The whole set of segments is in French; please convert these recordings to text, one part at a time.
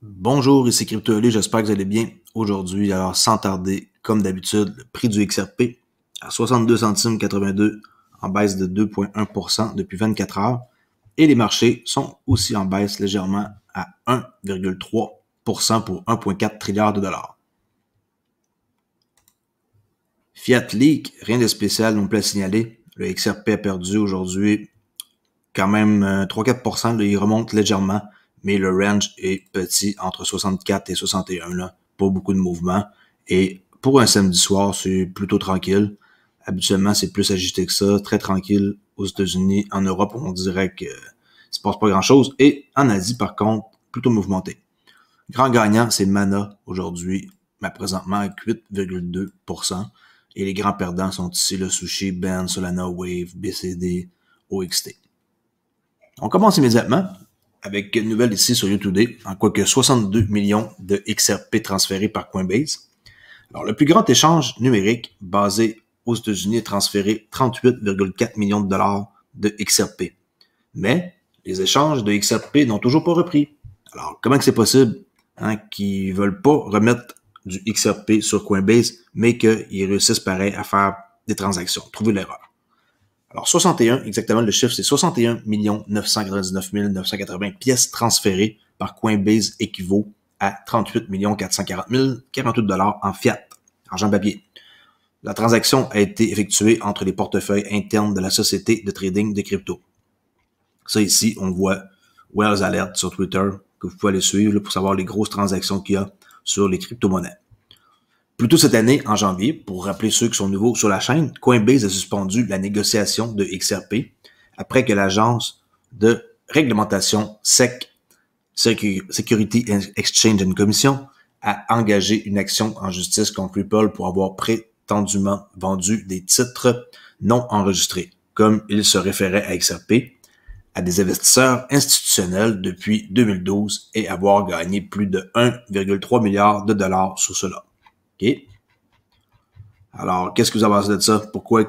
Bonjour, ici CryptoLeague, j'espère que vous allez bien. Aujourd'hui, alors sans tarder, comme d'habitude, le prix du XRP à 62 centimes 82 en baisse de 2,1% depuis 24 heures. Et les marchés sont aussi en baisse légèrement à 1,3% pour 1,4 trilliard de dollars. Fiat Leak, rien de spécial non plus à signaler. Le XRP a perdu aujourd'hui quand même 3-4%, euh, il remonte légèrement mais le range est petit entre 64 et 61, là. Pas beaucoup de mouvement. Et pour un samedi soir, c'est plutôt tranquille. Habituellement, c'est plus agité que ça, très tranquille aux États-Unis. En Europe, on dirait que euh, se passe pas grand-chose. Et en Asie, par contre, plutôt mouvementé. Grand gagnant, c'est Mana aujourd'hui, mais présentement à 8,2%. Et les grands perdants sont ici le Sushi, Ben, Solana, Wave, BCD, OXT. On commence immédiatement avec une nouvelle ici sur YouTube, en quoi que 62 millions de XRP transférés par Coinbase. Alors, le plus grand échange numérique basé aux États-Unis a transféré 38,4 millions de dollars de XRP. Mais les échanges de XRP n'ont toujours pas repris. Alors, comment que c'est possible hein, qu'ils veulent pas remettre du XRP sur Coinbase, mais qu'ils réussissent pareil à faire des transactions? Trouvez l'erreur. Alors 61, exactement le chiffre, c'est 61 999 980 pièces transférées par Coinbase équivaut à 38 440 048 dollars en fiat, argent papier. La transaction a été effectuée entre les portefeuilles internes de la société de trading de crypto. Ça ici, on voit Wells Alert sur Twitter, que vous pouvez aller suivre pour savoir les grosses transactions qu'il y a sur les crypto-monnaies. Plus tôt cette année, en janvier, pour rappeler ceux qui sont nouveaux sur la chaîne, Coinbase a suspendu la négociation de XRP après que l'agence de réglementation e SEC, Security Exchange Commission, a engagé une action en justice contre Ripple pour avoir prétendument vendu des titres non enregistrés, comme il se référait à XRP, à des investisseurs institutionnels depuis 2012 et avoir gagné plus de 1,3 milliard de dollars sur cela. Alors, qu'est-ce que vous avez de ça? Pourquoi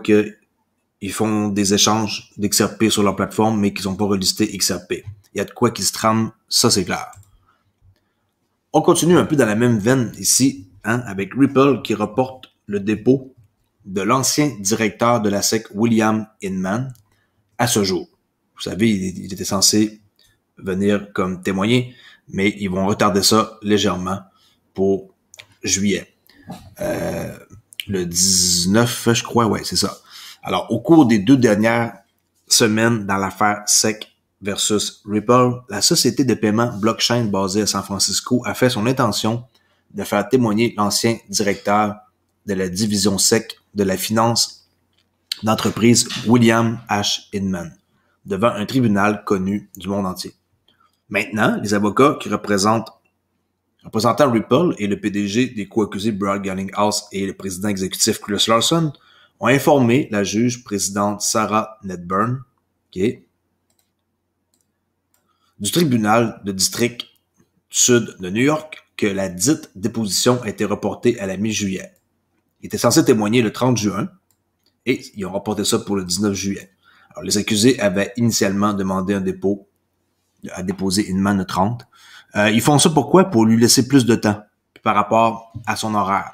ils font des échanges d'XRP sur leur plateforme, mais qu'ils n'ont pas relisté XRP? Il y a de quoi qu'ils se trame ça c'est clair. On continue un peu dans la même veine ici, hein, avec Ripple qui reporte le dépôt de l'ancien directeur de la SEC, William Inman, à ce jour. Vous savez, il était censé venir comme témoigner, mais ils vont retarder ça légèrement pour juillet. Euh, le 19, je crois, ouais, c'est ça. Alors, au cours des deux dernières semaines dans l'affaire SEC versus Ripple, la société de paiement blockchain basée à San Francisco a fait son intention de faire témoigner l'ancien directeur de la division SEC de la finance d'entreprise William H. Inman devant un tribunal connu du monde entier. Maintenant, les avocats qui représentent représentant Ripple et le PDG des co-accusés Brad House et le président exécutif Chris Larson ont informé la juge présidente Sarah Nedburn du tribunal de district sud de New York que la dite déposition a été reportée à la mi-juillet. Il était censé témoigner le 30 juin et ils ont reporté ça pour le 19 juillet. les accusés avaient initialement demandé un dépôt à déposer une manne 30 euh, ils font ça pourquoi? Pour lui laisser plus de temps par rapport à son horaire.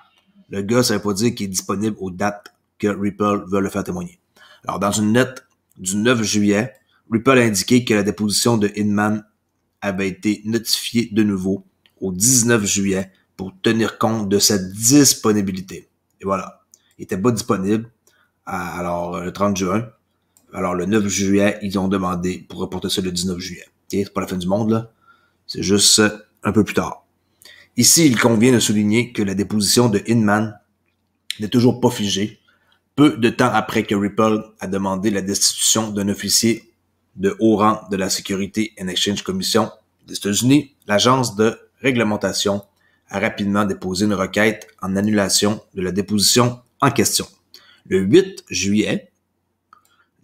Le gars, ça veut pas dire qu'il est disponible aux dates que Ripple veut le faire témoigner. Alors, dans une lettre du 9 juillet, Ripple a indiqué que la déposition de Inman avait été notifiée de nouveau au 19 juillet pour tenir compte de sa disponibilité. Et voilà. Il était pas disponible, alors, le 30 juin. Alors, le 9 juillet, ils ont demandé pour reporter ça le 19 juillet. C'est pas la fin du monde, là. C'est juste un peu plus tard. Ici, il convient de souligner que la déposition de Inman n'est toujours pas figée, peu de temps après que Ripple a demandé la destitution d'un officier de haut rang de la Security and Exchange Commission des États-Unis, l'agence de réglementation a rapidement déposé une requête en annulation de la déposition en question. Le 8 juillet,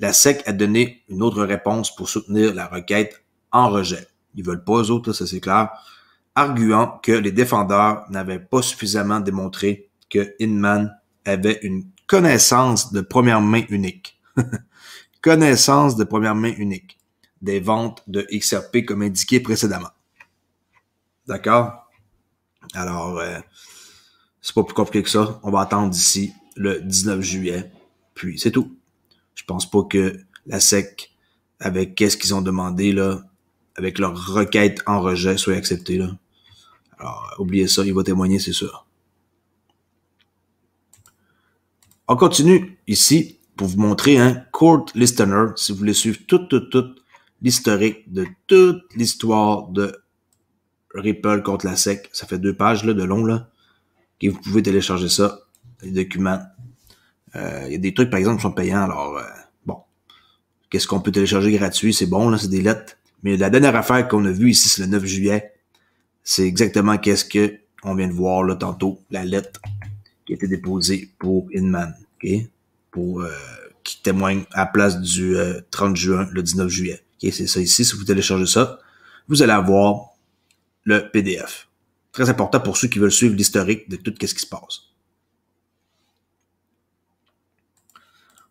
la SEC a donné une autre réponse pour soutenir la requête en rejet. Ils veulent pas eux autres, ça c'est clair. Arguant que les défendeurs n'avaient pas suffisamment démontré que Inman avait une connaissance de première main unique. connaissance de première main unique des ventes de XRP comme indiqué précédemment. D'accord? Alors, euh, c'est pas plus compliqué que ça. On va attendre d'ici le 19 juillet. Puis c'est tout. Je pense pas que la SEC, avec qu'est-ce qu'ils ont demandé, là, avec leur requête en rejet soit acceptée. Là. Alors, oubliez ça, il va témoigner, c'est sûr. On continue ici pour vous montrer un hein, court listener, si vous voulez suivre toute, toute, toute l'historique de toute l'histoire de Ripple contre la SEC. Ça fait deux pages là, de long, là. Et vous pouvez télécharger ça, les documents. Euh, il y a des trucs, par exemple, qui sont payants, alors, euh, bon. Qu'est-ce qu'on peut télécharger gratuit? C'est bon, là, c'est des lettres mais la dernière affaire qu'on a vue ici, c'est le 9 juillet. C'est exactement qu'est-ce que on vient de voir là tantôt, la lettre qui a été déposée pour Inman, okay? pour, euh, qui témoigne à place du 30 euh, juin, le 19 juillet. Okay? C'est ça ici, si vous téléchargez ça, vous allez avoir le PDF. Très important pour ceux qui veulent suivre l'historique de tout ce qui se passe.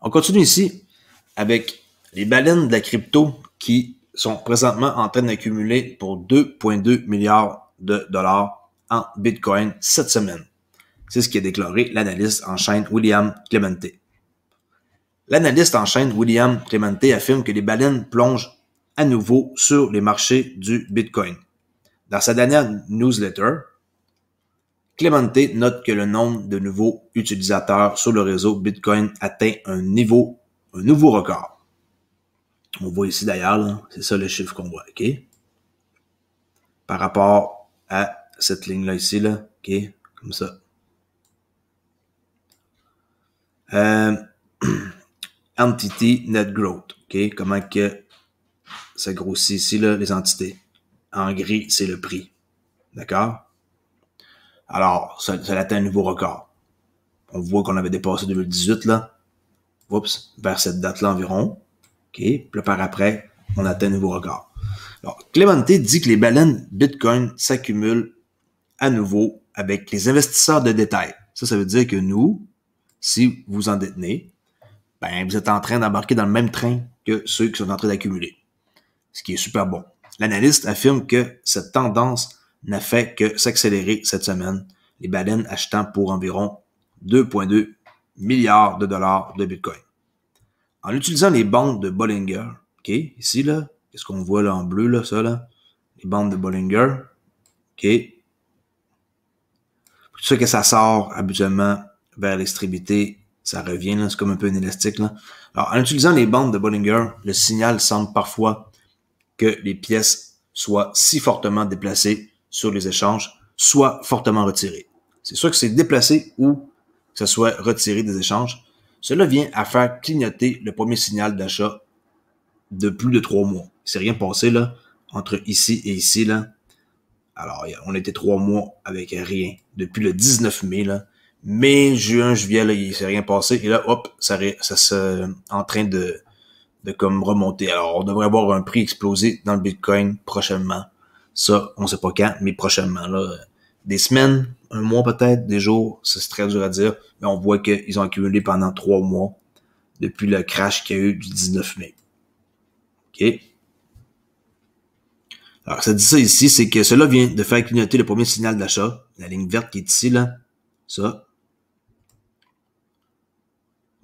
On continue ici avec les baleines de la crypto qui sont présentement en train d'accumuler pour 2,2 milliards de dollars en Bitcoin cette semaine. C'est ce qui est déclaré l'analyste en chaîne William Clemente. L'analyste en chaîne William Clemente affirme que les baleines plongent à nouveau sur les marchés du Bitcoin. Dans sa dernière newsletter, Clemente note que le nombre de nouveaux utilisateurs sur le réseau Bitcoin atteint un niveau, un nouveau record. On voit ici d'ailleurs, c'est ça le chiffre qu'on voit, OK? Par rapport à cette ligne-là ici, là, OK? Comme ça. Euh, entity net growth, OK? Comment que ça grossit ici, là, les entités. En gris, c'est le prix. D'accord? Alors, ça, atteint un nouveau record. On voit qu'on avait dépassé 2018, là. Oups, vers cette date-là environ. Okay? Puis après, on atteint un nouveau record. Alors, dit que les baleines Bitcoin s'accumulent à nouveau avec les investisseurs de détail. Ça, ça veut dire que nous, si vous en détenez, ben, vous êtes en train d'embarquer dans le même train que ceux qui sont en train d'accumuler. Ce qui est super bon. L'analyste affirme que cette tendance n'a fait que s'accélérer cette semaine, les baleines achetant pour environ 2,2 milliards de dollars de Bitcoin en utilisant les bandes de Bollinger, OK, ici, là, qu'est-ce qu'on voit là en bleu, là, ça, là, les bandes de Bollinger, OK, c'est que ça sort habituellement vers l'extrémité, ça revient, là, c'est comme un peu un élastique, là. Alors, en utilisant les bandes de Bollinger, le signal semble parfois que les pièces soient si fortement déplacées sur les échanges, soit fortement retirées. C'est soit que c'est déplacé ou que ça soit retiré des échanges, cela vient à faire clignoter le premier signal d'achat de plus de trois mois. C'est rien passé, là, entre ici et ici, là. Alors, on était trois mois avec rien. Depuis le 19 mai, là. juin, juillet, là, il s'est rien passé. Et là, hop, ça, ça se, euh, en train de, de comme remonter. Alors, on devrait avoir un prix explosé dans le Bitcoin prochainement. Ça, on sait pas quand, mais prochainement, là, euh, des semaines, un mois peut-être, des jours, c'est très dur à dire, mais on voit qu'ils ont accumulé pendant trois mois depuis le crash qu'il y a eu du 19 mai. OK? Alors, ça dit ça ici, c'est que cela vient de faire clignoter le premier signal d'achat, la ligne verte qui est ici, là, ça,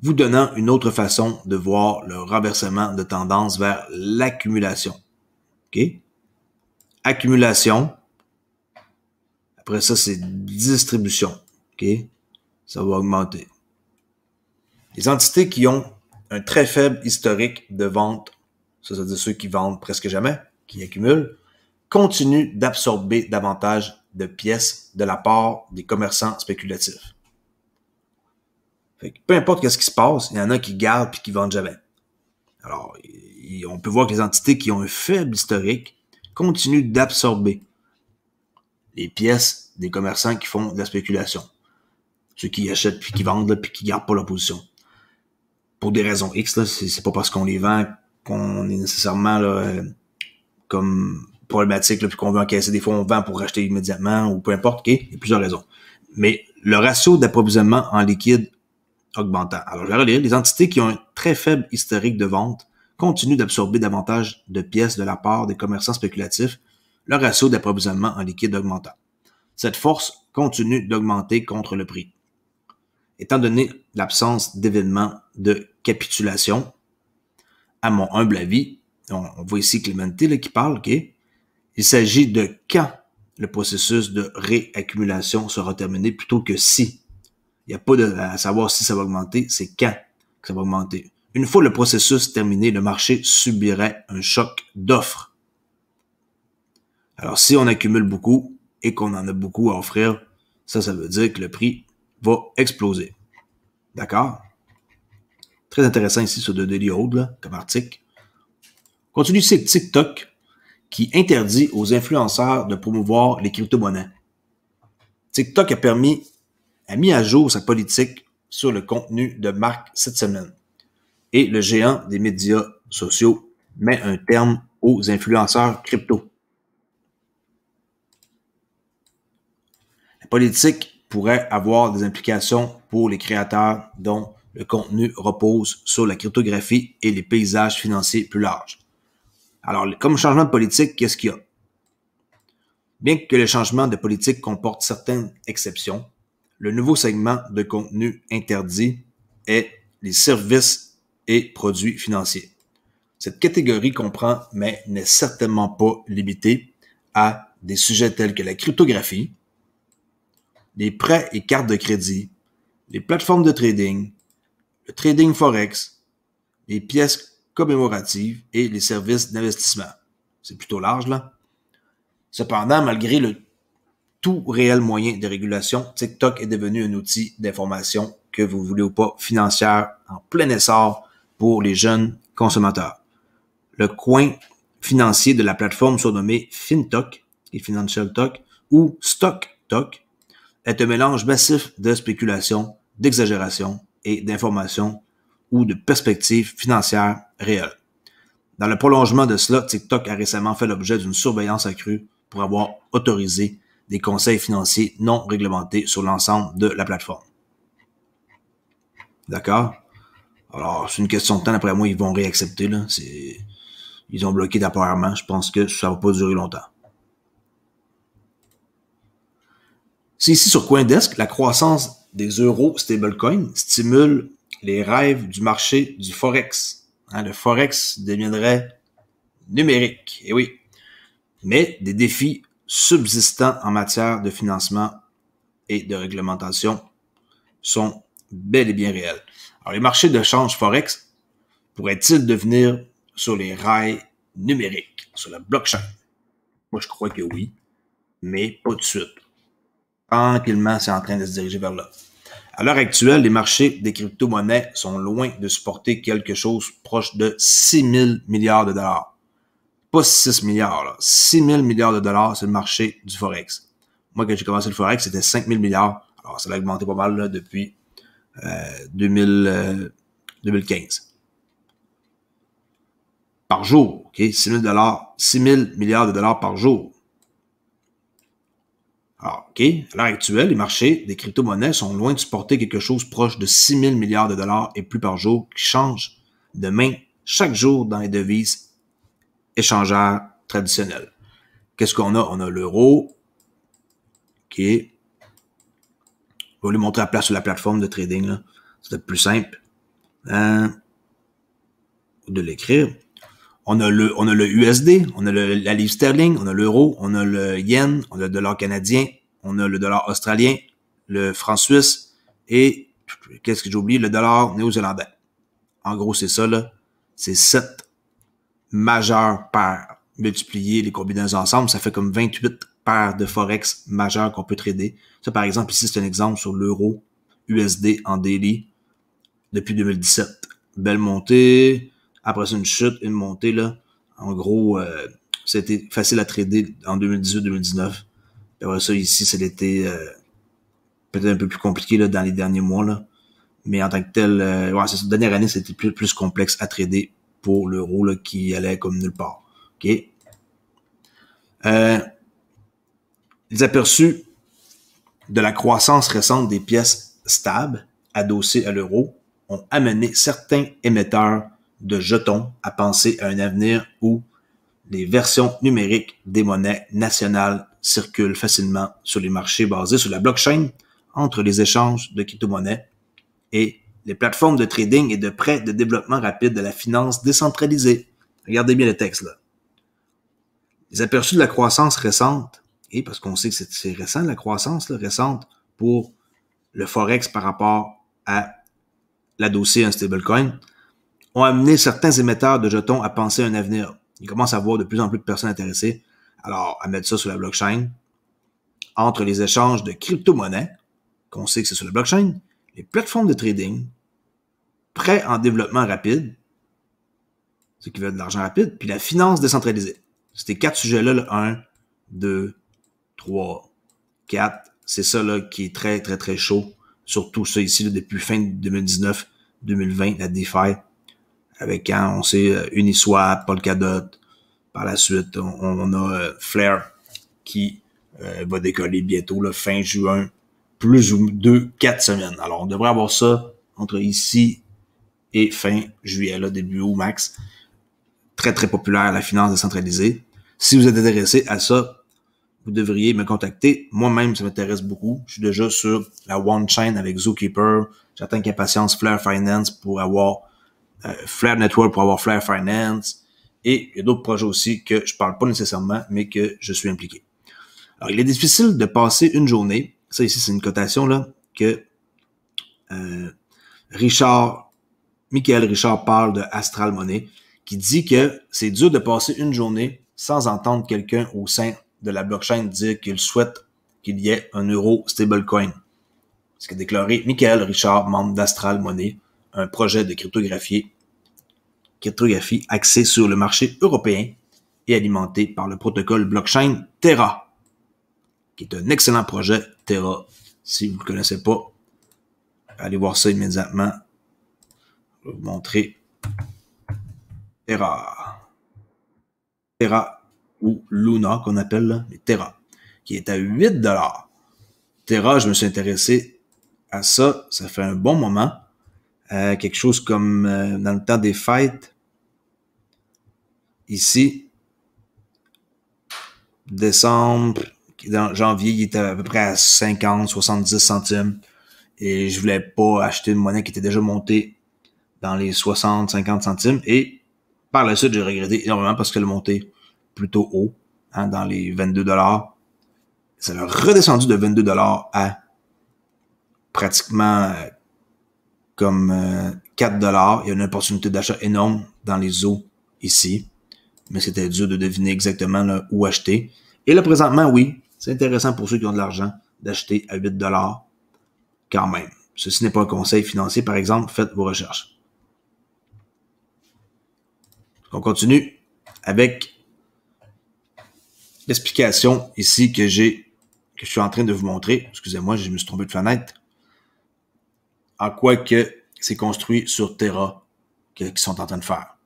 vous donnant une autre façon de voir le renversement de tendance vers l'accumulation. OK? Accumulation, après ça, c'est distribution. OK? Ça va augmenter. Les entités qui ont un très faible historique de vente, ça, cest veut dire ceux qui vendent presque jamais, qui accumulent, continuent d'absorber davantage de pièces de la part des commerçants spéculatifs. peu importe qu'est-ce qui se passe, il y en a qui gardent puis qui vendent jamais. Alors, on peut voir que les entités qui ont un faible historique continuent d'absorber les pièces des commerçants qui font de la spéculation. Ceux qui achètent puis qui vendent puis qui gardent pas la position. Pour des raisons X, ce c'est, pas parce qu'on les vend qu'on est nécessairement euh, comme problématique puis qu'on veut encaisser. Des fois, on vend pour racheter immédiatement ou peu importe. Il y a plusieurs raisons. Mais le ratio d'approvisionnement en liquide augmentant. Alors, je vais relire. Les entités qui ont un très faible historique de vente continuent d'absorber davantage de pièces de la part des commerçants spéculatifs le ratio d'approvisionnement en liquide augmentant. Cette force continue d'augmenter contre le prix. Étant donné l'absence d'événements de capitulation, à mon humble avis, on, voit ici Clemente qui parle, Il s'agit de quand le processus de réaccumulation sera terminé plutôt que si. Il n'y a pas de, à savoir si ça va augmenter, c'est quand ça va augmenter. Une fois le processus terminé, le marché subirait un choc d'offres alors, si on accumule beaucoup et qu'on en a beaucoup à offrir, ça, ça veut dire que le prix va exploser. D'accord? Très intéressant ici sur The Daily Hold, comme article. Continue, c'est TikTok qui interdit aux influenceurs de promouvoir les crypto-monnaies. TikTok a permis, a mis à jour sa politique sur le contenu de marque cette semaine. Et le géant des médias sociaux met un terme aux influenceurs crypto. politique pourrait avoir des implications pour les créateurs dont le contenu repose sur la cryptographie et les paysages financiers plus larges. Alors, comme changement de politique, qu'est-ce qu'il y a? Bien que le changement de politique comporte certaines exceptions, le nouveau segment de contenu interdit est les services et produits financiers. Cette catégorie comprend, mais n'est certainement pas limitée à des sujets tels que la cryptographie, les prêts et cartes de crédit, les plateformes de trading, le trading forex, les pièces commémoratives et les services d'investissement. C'est plutôt large, là. Cependant, malgré le tout réel moyen de régulation, TikTok est devenu un outil d'information que vous voulez ou pas financière en plein essor pour les jeunes consommateurs. Le coin financier de la plateforme surnommé FinTok et FinancialTok ou StockTok est un mélange massif de spéculation, d'exagération et d'informations ou de perspectives financières réelles. Dans le prolongement de cela, TikTok a récemment fait l'objet d'une surveillance accrue pour avoir autorisé des conseils financiers non réglementés sur l'ensemble de la plateforme. D'accord? Alors, c'est une question de temps. Après moi, ils vont réaccepter. Là. Ils ont bloqué d'apparemment. Je pense que ça va pas durer longtemps. C'est ici sur CoinDesk, la croissance des euros stablecoins stimule les rêves du marché du Forex. Hein, le Forex deviendrait numérique, et eh oui. Mais des défis subsistants en matière de financement et de réglementation sont bel et bien réels. Alors, les marchés de change Forex pourraient-ils devenir sur les rails numériques, sur la blockchain? Moi, je crois que oui, mais pas de suite. Tranquillement, c'est en train de se diriger vers là. À l'heure actuelle, les marchés des crypto-monnaies sont loin de supporter quelque chose proche de 6 000 milliards de dollars. Pas 6 milliards, là. 6 000 milliards de dollars, c'est le marché du Forex. Moi, quand j'ai commencé le Forex, c'était 5 000 milliards. Alors, ça a augmenté pas mal là, depuis euh, 2000, 2015 euh, par jour, OK? 6 000 dollars, 6 000 milliards de dollars par jour. Alors, OK, à l'heure actuelle, les marchés des crypto-monnaies sont loin de supporter quelque chose proche de 6 000 milliards de dollars et plus par jour qui change de main chaque jour dans les devises échangeurs traditionnelles. Qu'est-ce qu'on a? On a l'euro qui Je vais lui montrer la place sur la plateforme de trading. Là. C'est plus simple hein? de l'écrire. On a le, on a le USD, on a la livre sterling, on a l'euro, on a le yen, on a le dollar canadien, on a le dollar australien, le franc suisse et, qu'est-ce que j'oublie, le dollar néo-zélandais. En gros, c'est ça, là. C'est sept majeures paires. Multiplier les combinaisons ensemble, ça fait comme 28 paires de Forex majeures qu'on peut trader. Ça, par exemple, ici, c'est un exemple sur l'euro USD en daily depuis 2017. Belle montée, après une chute, une montée, là. En gros, euh, c'était facile à trader en 2018-2019 ça, ici, c'est euh, peut-être un peu plus compliqué dans les derniers mois. Mais en tant que tel, euh, cette dernière année, c'était plus, plus complexe à trader pour l'euro là, qui allait comme nulle part. OK? Euh, les aperçus de la croissance récente des pièces stables adossées à l'euro ont amené certains émetteurs de jetons à penser à un avenir où les versions numériques des monnaies nationales circulent facilement sur les marchés basés sur la blockchain entre les échanges de crypto-monnaies et les plateformes de trading et de prêts de développement rapide de la finance décentralisée. Regardez bien le texte là. Les aperçus de la croissance récente, et parce qu'on sait que c'est récent, la croissance récente pour le Forex par rapport à la dossier un stablecoin, ont amené certains émetteurs de jetons à penser à un avenir. Ils commencent à voir de plus en plus de personnes intéressées alors, à mettre ça sur la blockchain, entre les échanges de crypto-monnaies, qu'on sait que c'est sur la blockchain, les plateformes de trading, prêts en développement rapide, ce qui veulent de l'argent rapide, puis la finance décentralisée. C'était quatre sujets-là, le 1, 2, 3, 4. C'est ça là, qui est très, très, très chaud. Surtout ça ici, depuis fin 2019, 2020, la DeFi, avec quand hein, on sait euh, Uniswap, Polkadot, par la suite, on, a euh, Flair qui euh, va décoller bientôt, le fin juin, plus ou deux, quatre semaines. Alors, on devrait avoir ça entre ici et fin juillet, là, début août max. Très, très populaire la finance décentralisée. Si vous êtes intéressé à ça, vous devriez me contacter. Moi-même, ça m'intéresse beaucoup. Je suis déjà sur la One Chain avec Zookeeper. J'attends patience Flair Finance pour avoir Flare euh, Flair Network pour avoir Flair Finance. Et il y a d'autres projets aussi que je parle pas nécessairement, mais que je suis impliqué. Alors, il est difficile de passer une journée. Ça ici, c'est une cotation là que euh, Richard, Michael Richard parle de Astral Money, qui dit que c'est dur de passer une journée sans entendre quelqu'un au sein de la blockchain dire qu'il souhaite qu'il y ait un euro stablecoin. Ce a déclaré Michael Richard, membre d'Astral Money, un projet de cryptographie cryptographie axée sur le marché européen et alimentée par le protocole blockchain Terra, qui est un excellent projet Terra. Si vous ne le connaissez pas, allez voir ça immédiatement. Je vais vous montrer Terra. Terra ou Luna qu'on appelle, mais Terra, qui est à 8 dollars. Terra, je me suis intéressé à ça, ça fait un bon moment. Euh, quelque chose comme euh, dans le temps des fêtes, ici, décembre, janvier, il était à peu près à 50, 70 centimes. Et je voulais pas acheter une monnaie qui était déjà montée dans les 60, 50 centimes. Et par la suite, j'ai regretté énormément parce qu'elle montait plutôt haut, hein, dans les 22 dollars. Ça a redescendu de 22 dollars à pratiquement euh, comme 4 euh, dollars. Il y a une opportunité d'achat énorme dans les eaux ici. Mais c'était dur de deviner exactement là, où acheter. Et là, présentement, oui, c'est intéressant pour ceux qui ont de l'argent d'acheter à 8 dollars quand même. Ceci n'est pas un conseil financier, par exemple. Faites vos recherches. On continue avec l'explication ici que j'ai, que je suis en train de vous montrer. Excusez-moi, je me suis trompé de fenêtre en quoi que c'est construit sur Terra qu'ils sont en train de faire.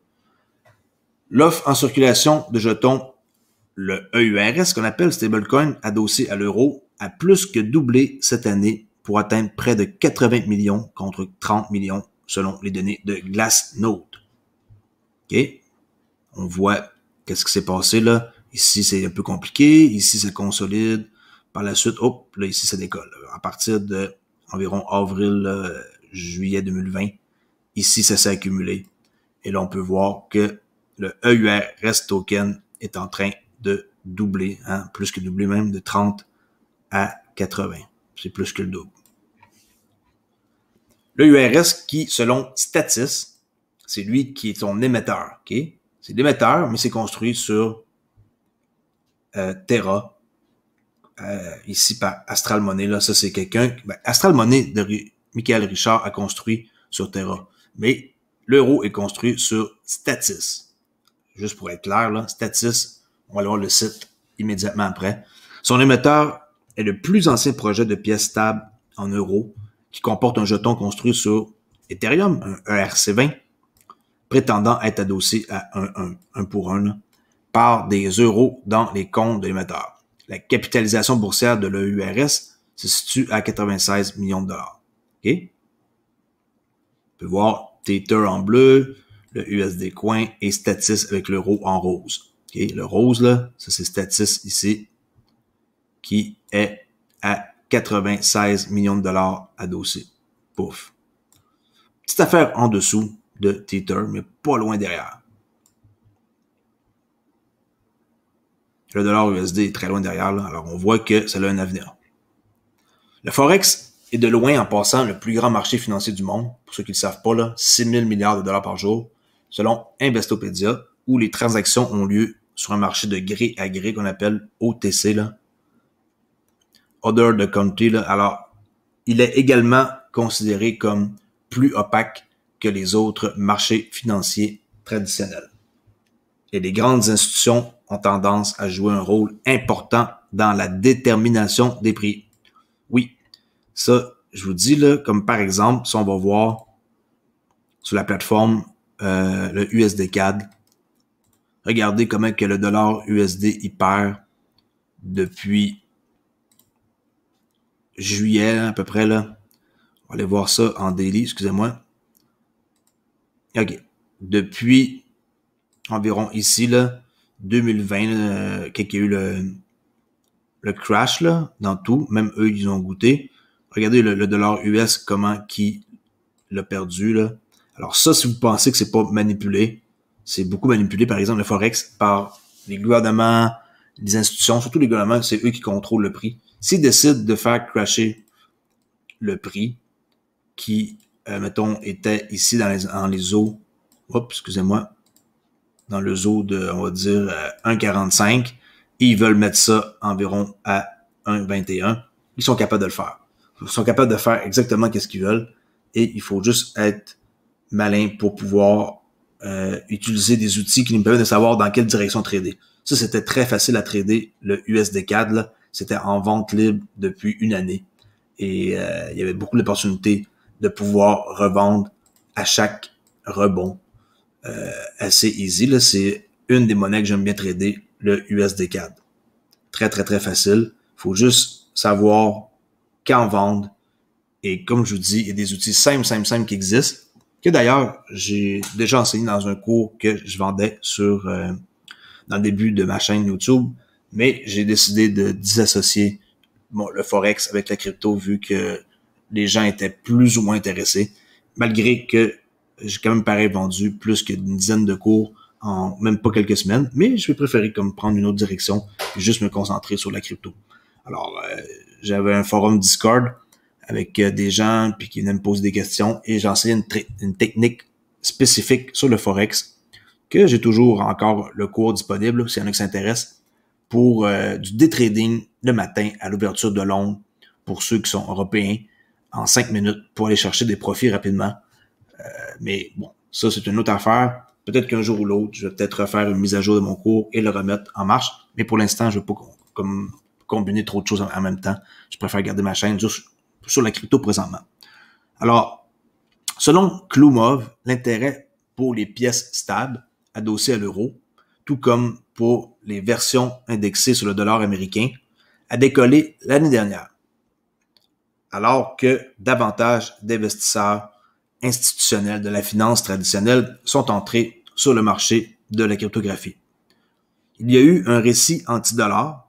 L'offre en circulation de jetons, le EURS qu'on appelle stablecoin adossé à l'euro, a plus que doublé cette année pour atteindre près de 80 millions contre 30 millions selon les données de Glassnode. OK? On voit qu'est-ce qui s'est passé là. Ici, c'est un peu compliqué. Ici, ça consolide. Par la suite, hop, là, ici, ça décolle. À partir de environ avril, euh, juillet 2020. Ici, ça s'est accumulé. Et là, on peut voir que le EURS token est en train de doubler, hein, plus que doubler même, de 30 à 80. C'est plus que le double. Le e URS qui, selon Statis, c'est lui qui est son émetteur. C'est l'émetteur, mais c'est construit sur euh, Terra euh, ici par Astral Money. Là, ça, c'est quelqu'un. Ben, Astral Money de Michael Richard a construit sur Terra. Mais l'euro est construit sur Statis. Juste pour être clair, là, Statis, on va voir le site immédiatement après. Son émetteur est le plus ancien projet de pièce stable en euros qui comporte un jeton construit sur Ethereum, un ERC20, prétendant être adossé à un, pour un par des euros dans les comptes de l'émetteur la capitalisation boursière de l'EURS se situe à 96 millions de dollars. OK? On peut voir Tether en bleu, le USD coin et Statis avec l'euro en rose. Ok? Le rose, là, ça c'est Statis ici, qui est à 96 millions de dollars adossé. Pouf. Petite affaire en dessous de Tether, mais pas loin derrière. Le dollar USD est très loin derrière, alors on voit que ça a un avenir. Le Forex est de loin en passant le plus grand marché financier du monde, pour ceux qui ne le savent pas, là, 6 000 milliards de dollars par jour, selon Investopedia, où les transactions ont lieu sur un marché de gré à gré qu'on appelle OTC, là. Other the Country, Alors, il est également considéré comme plus opaque que les autres marchés financiers traditionnels. Et les grandes institutions ont tendance à jouer un rôle important dans la détermination des prix. Oui, ça, je vous dis, là, comme par exemple, si on va voir sur la plateforme euh, le USD CAD, regardez comment que le dollar USD y perd depuis juillet à peu près. Là. On va aller voir ça en daily, excusez-moi. OK. Depuis environ ici, là, 2020, quest il y a eu le, le crash là, dans tout, même eux, ils ont goûté. Regardez le, dollar US, comment qui l'a perdu. Là. Alors ça, si vous pensez que c'est pas manipulé, c'est beaucoup manipulé, par exemple, le Forex, par les gouvernements, les institutions, surtout les gouvernements, c'est eux qui contrôlent le prix. S'ils décident de faire crasher le prix qui, euh, mettons, était ici dans les, les eaux, oups, excusez-moi, dans le zoo de, on va dire, 1,45 euh, et ils veulent mettre ça environ à 1,21. Ils sont capables de le faire. Ils sont capables de faire exactement ce qu'ils veulent et il faut juste être malin pour pouvoir euh, utiliser des outils qui nous permettent de savoir dans quelle direction trader. Ça, c'était très facile à trader. Le USD CAD, c'était en vente libre depuis une année. Et euh, il y avait beaucoup d'opportunités de pouvoir revendre à chaque rebond euh, assez easy. Là, c'est une des monnaies que j'aime bien trader, le USD CAD. Très, très, très facile. faut juste savoir quand vendre. Et comme je vous dis, il y a des outils simples, simples, simples qui existent. Que d'ailleurs, j'ai déjà enseigné dans un cours que je vendais sur euh, dans le début de ma chaîne YouTube. Mais j'ai décidé de disassocier le Forex avec la crypto vu que les gens étaient plus ou moins intéressés. Malgré que j'ai quand même pareil vendu plus qu'une dizaine de cours en même pas quelques semaines, mais je vais préférer comme prendre une autre direction et juste me concentrer sur la crypto. Alors, euh, j'avais un forum Discord avec euh, des gens puis qui venaient me poser des questions et j'enseignais une, une, technique spécifique sur le Forex que j'ai toujours encore le cours disponible s'il y en a qui s'intéressent pour euh, du day trading le matin à l'ouverture de Londres pour ceux qui sont européens en cinq minutes pour aller chercher des profits rapidement mais bon, ça, c'est une autre affaire. Peut-être qu'un jour ou l'autre, je vais peut-être refaire une mise à jour de mon cours et le remettre en marche. Mais pour l'instant, je ne veux pas combiner trop de choses en, même temps. Je préfère garder ma chaîne juste sur la crypto présentement. Alors, selon Klumov, l'intérêt pour les pièces stables adossées à l'euro, tout comme pour les versions indexées sur le dollar américain, a décollé l'année dernière, alors que davantage d'investisseurs institutionnels de la finance traditionnelle sont entrés sur le marché de la cryptographie. Il y a eu un récit anti-dollar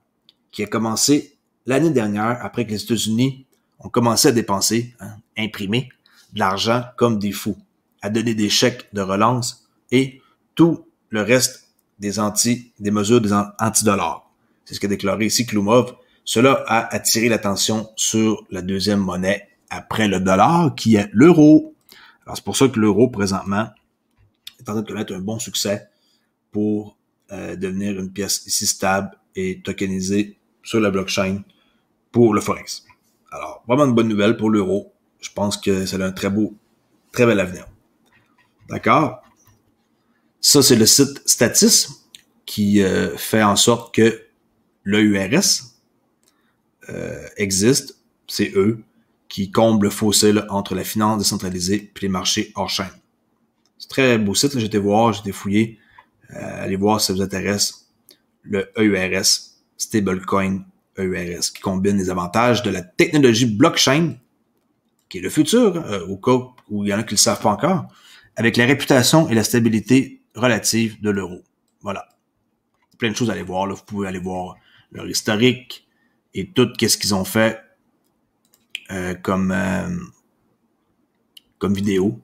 qui a commencé l'année dernière après que les États-Unis ont commencé à dépenser, hein, imprimer de l'argent comme des fous, à donner des chèques de relance et tout le reste des anti, des mesures anti-dollars. C'est ce qu'a déclaré ici Cela a attiré l'attention sur la deuxième monnaie après le dollar qui est l'euro c'est pour ça que l'euro, présentement, est en train de connaître un bon succès pour euh, devenir une pièce ici stable et tokenisée sur la blockchain pour le Forex. Alors, vraiment une bonne nouvelle pour l'euro. Je pense que ça a un très beau, très bel avenir. D'accord? Ça, c'est le site Statis qui euh, fait en sorte que l'EURS euh, existe. C'est eux qui comble le fossé entre la finance décentralisée et les marchés hors chaîne. C'est très beau site, j'ai été voir, j'ai fouillé. Euh, allez voir si ça vous intéresse. Le EURS, Stablecoin EURS, qui combine les avantages de la technologie blockchain, qui est le futur, euh, au cas où il y en a qui ne le savent pas encore, avec la réputation et la stabilité relative de l'euro. Voilà. Plein de choses à aller voir. Là. Vous pouvez aller voir leur historique et tout qu'est-ce qu'ils ont fait euh, comme, euh, comme vidéo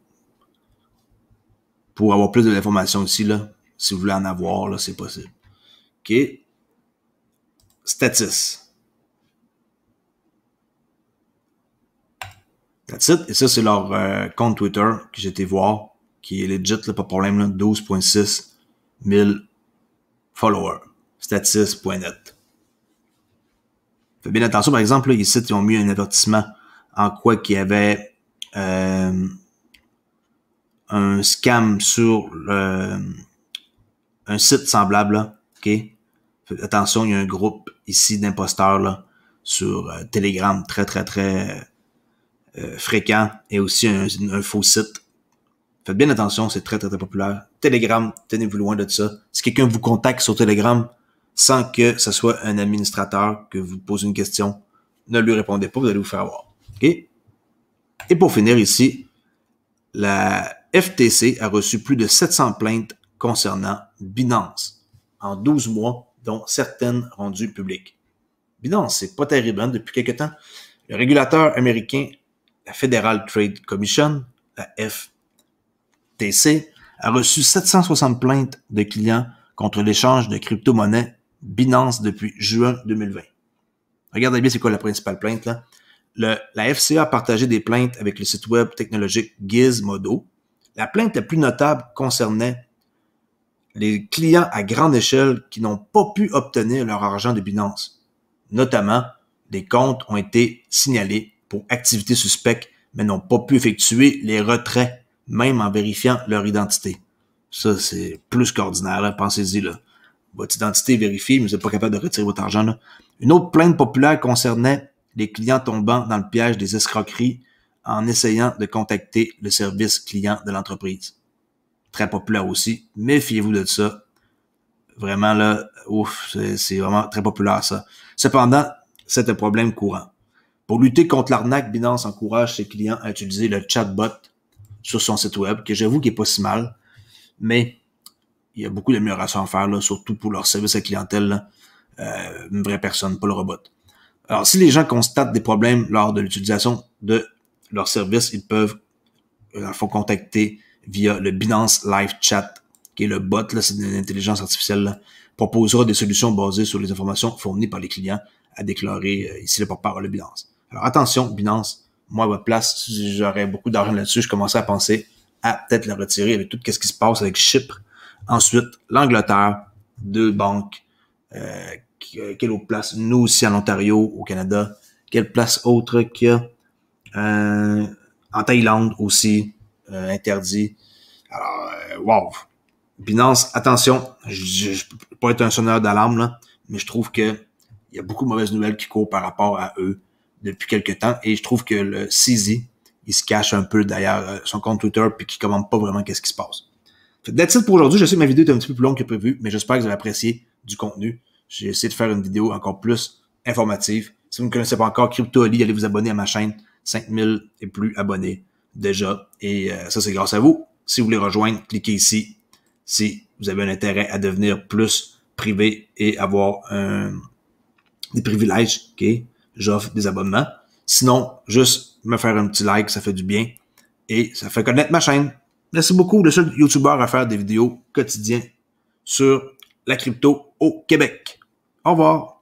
pour avoir plus de l'information aussi. Là. Si vous voulez en avoir, là, c'est possible. OK. Status. Et ça, c'est leur euh, compte Twitter que j'ai été voir, qui est legit, pas de problème, 12.6 000 followers. statis.net Faites bien attention, par exemple, là, ici, ils ont mis un avertissement en quoi qu'il y avait euh, un scam sur un site semblable. Attention, il y a un groupe ici d'imposteurs là, sur euh, Telegram très, très, très euh, fréquent et aussi un, faux site. Faites bien attention, c'est très, très, très populaire. Telegram, tenez-vous loin de ça. Si quelqu'un vous contacte sur Telegram sans que ce soit un administrateur, que vous pose une question, ne lui répondez pas, vous allez vous faire avoir. Et pour finir ici, la FTC a reçu plus de 700 plaintes concernant Binance en 12 mois, dont certaines rendues publiques. Binance, c'est pas terrible hein, depuis quelques temps. Le régulateur américain, la Federal Trade Commission, la FTC, a reçu 760 plaintes de clients contre l'échange de crypto-monnaies Binance depuis juin 2020. Regardez bien c'est quoi la principale plainte là la FCA a partagé des plaintes avec le site web technologique Gizmodo. La plainte la plus notable concernait les clients à grande échelle qui n'ont pas pu obtenir leur argent de Binance. Notamment, des comptes ont été signalés pour activités suspectes, mais n'ont pas pu effectuer les retraits, même en vérifiant leur identité. Ça, c'est plus qu'ordinaire, pensez-y. Votre identité est vérifiée, mais vous n'êtes pas capable de retirer votre argent. Une autre plainte populaire concernait les clients tombant dans le piège des escroqueries en essayant de contacter le service client de l'entreprise. Très populaire aussi. Méfiez-vous de ça. Vraiment, là, ouf, c'est vraiment très populaire, ça. Cependant, c'est un problème courant. Pour lutter contre l'arnaque, Binance encourage ses clients à utiliser le chatbot sur son site web, que j'avoue qu'il n'est pas si mal, mais il y a beaucoup d'améliorations à faire, là, surtout pour leur service à clientèle, euh, une vraie personne, pas le robot. Alors, si les gens constatent des problèmes lors de l'utilisation de leur service, ils peuvent, en euh, faut contacter via le Binance Live Chat, qui est le bot, c'est une intelligence artificielle, proposera des solutions basées sur les informations fournies par les clients à déclarer euh, ici le porte-parole de Binance. Alors, attention, Binance, moi, à votre place, si j'aurais beaucoup d'argent là-dessus, je commençais à penser à peut-être la retirer avec tout ce qui se passe avec Chypre. Ensuite, l'Angleterre, deux banques euh, euh, quelle autre place? Nous aussi en Ontario, au Canada. Quelle place autre que euh, en Thaïlande aussi, euh, interdit. Alors, wow! Binance, attention, je, ne peux pas être un sonneur d'alarme, mais je trouve que il y a beaucoup de mauvaises nouvelles qui courent par rapport à eux depuis quelques temps. Et je trouve que le CZ, il se cache un peu derrière son compte Twitter puis ne commande pas vraiment qu'est-ce qui se passe. D'être pour aujourd'hui. Je sais que ma vidéo est un petit peu plus longue que prévu, mais j'espère que vous avez apprécié du contenu. J'ai essayé de faire une vidéo encore plus informative. Si vous ne connaissez pas encore Ali, allez vous abonner à ma chaîne. 5000 et plus abonnés déjà. Et euh, ça, c'est grâce à vous. Si vous voulez rejoindre, cliquez ici. Si vous avez un intérêt à devenir plus privé et avoir des privilèges, ok? J'offre des abonnements. Sinon, juste me faire un petit like, ça fait du bien. Et ça fait connaître ma chaîne. Merci beaucoup. Le seul YouTuber à faire des vidéos quotidiennes sur la crypto au Québec. Au revoir.